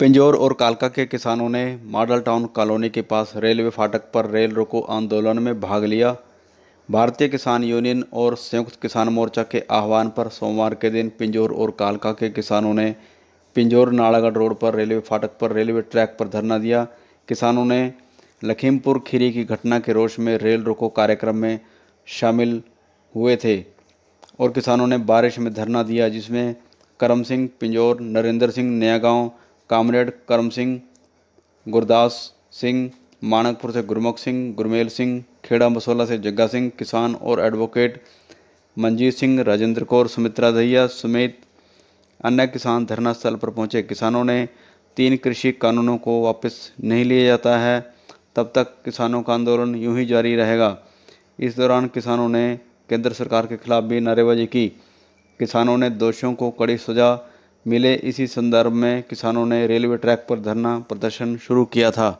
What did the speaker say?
पिंजौर और कालका के किसानों ने मॉडल टाउन कॉलोनी के पास रेलवे फाटक पर रेल रोको आंदोलन में भाग लिया भारतीय किसान यूनियन और संयुक्त किसान मोर्चा के आह्वान पर सोमवार के दिन पिंजौर और कालका के किसानों ने पिंजौर नालागढ़ रोड पर रेलवे फाटक पर रेलवे ट्रैक पर धरना दिया किसानों ने लखीमपुर खीरी की घटना के रोष में रेल रोको कार्यक्रम में शामिल हुए थे और किसानों ने बारिश में धरना दिया जिसमें करम सिंह पिंजौर नरेंद्र सिंह नयागांव कामरेड करम सिंह गुरदास सिंह मानकपुर से गुरमुख सिंह गुरमेल सिंह खेड़ा मसोला से जग्गा सिंह किसान और एडवोकेट मंजीत सिंह राजेंद्र कौर सुमित्रा दहिया समेत अन्य किसान धरना स्थल पर पहुंचे किसानों ने तीन कृषि कानूनों को वापस नहीं लिया जाता है तब तक किसानों का आंदोलन यूं ही जारी रहेगा इस दौरान किसानों ने केंद्र सरकार के खिलाफ भी नारेबाजी की किसानों ने दोषियों को कड़ी सजा मिले इसी संदर्भ में किसानों ने रेलवे ट्रैक पर धरना प्रदर्शन शुरू किया था